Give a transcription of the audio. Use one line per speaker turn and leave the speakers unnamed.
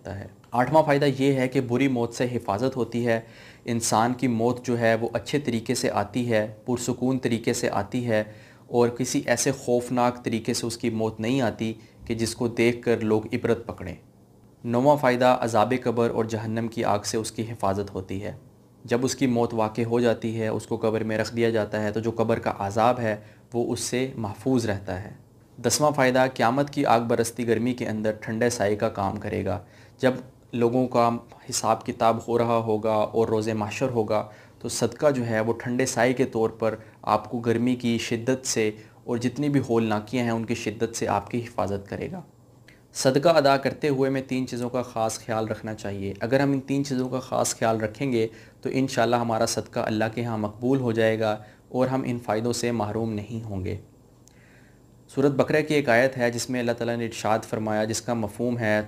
सकता है
आठवां फ़ायदा ये है कि बुरी मौत से हिफाजत होती है इंसान की मौत जो है वो अच्छे तरीके से आती है पुरसकून तरीके से आती है और किसी ऐसे खौफनाक तरीके से उसकी मौत नहीं आती कि जिसको देख कर लोग इबरत पकड़ें नौवा फ़ायदा अजाब कबर और जहन्नम की आग से उसकी हिफाजत होती है जब उसकी मौत वाक़ हो जाती है उसको कब्र में रख दिया जाता है तो जो कब्र का आज़ाब है वो उससे महफूज रहता है दसवां फ़ायदा क़्यामत की आग बरसती गर्मी के अंदर ठंडे साए का काम करेगा जब लोगों का हिसाब किताब हो रहा होगा और रोज़ माशर होगा तो सदका जो है वो ठंडे साए के तौर पर आपको गर्मी की शिद्दत से और जितनी भी होल नाकियाँ हैं उनकी शिद्दत से आपकी हिफाजत करेगा सदका अदा करते हुए हमें तीन चीज़ों का ख़ास ख्याल रखना चाहिए अगर हम इन तीन चीज़ों का ख़ास ख्याल रखेंगे तो इन हमारा सदका अल्लाह के यहाँ मकबूल हो जाएगा और हम इन फ़ायदों से महरूम नहीं होंगे सूरत बकरे की एक आयत है जिसमें अल्लाह ताला ने इरशाद फरमाया जिसका मफहम है